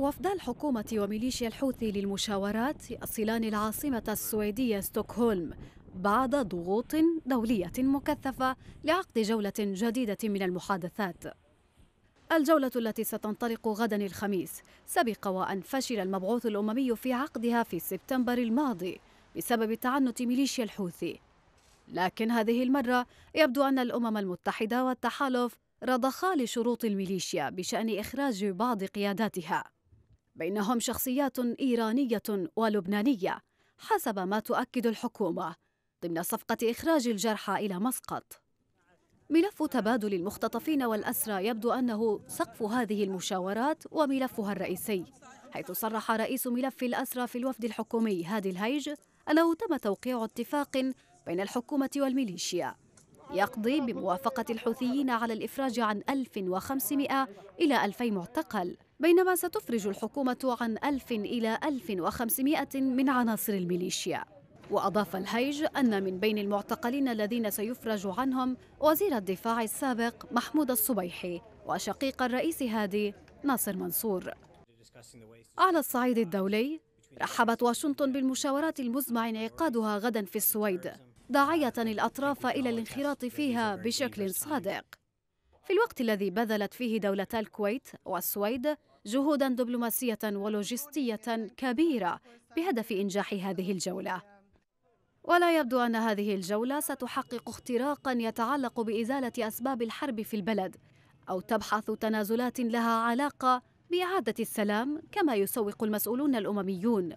وفد الحكومة وميليشيا الحوثي للمشاورات يصلان العاصمة السويدية ستوكهولم بعد ضغوط دولية مكثفة لعقد جولة جديدة من المحادثات الجولة التي ستنطلق غدا الخميس سبق وأن فشل المبعوث الأممي في عقدها في سبتمبر الماضي بسبب تعنت ميليشيا الحوثي لكن هذه المرة يبدو أن الأمم المتحدة والتحالف رضخا لشروط الميليشيا بشأن إخراج بعض قياداتها بينهم شخصيات إيرانية ولبنانية حسب ما تؤكد الحكومة ضمن صفقة إخراج الجرحى إلى مسقط ملف تبادل المختطفين والأسرى يبدو أنه سقف هذه المشاورات وملفها الرئيسي حيث صرح رئيس ملف الأسرى في الوفد الحكومي هادي الهيج أنه تم توقيع اتفاق بين الحكومة والميليشيا يقضي بموافقة الحوثيين على الإفراج عن 1500 إلى 2000 معتقل بينما ستفرج الحكومة عن 1000 إلى 1500 من عناصر الميليشيا وأضاف الهيج أن من بين المعتقلين الذين سيفرج عنهم وزير الدفاع السابق محمود الصبيحي وشقيق الرئيس هادي ناصر منصور على الصعيد الدولي رحبت واشنطن بالمشاورات المزمع انعقادها غدا في السويد داعية الأطراف إلى الانخراط فيها بشكل صادق في الوقت الذي بذلت فيه دولتا الكويت والسويد جهودا دبلوماسيه ولوجستيه كبيره بهدف انجاح هذه الجوله ولا يبدو ان هذه الجوله ستحقق اختراقا يتعلق بازاله اسباب الحرب في البلد او تبحث تنازلات لها علاقه باعاده السلام كما يسوق المسؤولون الامميون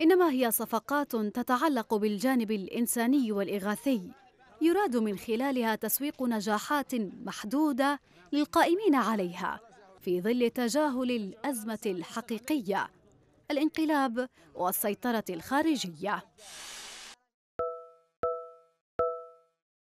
انما هي صفقات تتعلق بالجانب الانساني والاغاثي يراد من خلالها تسويق نجاحات محدوده للقائمين عليها في ظل تجاهل الأزمة الحقيقية الانقلاب والسيطرة الخارجية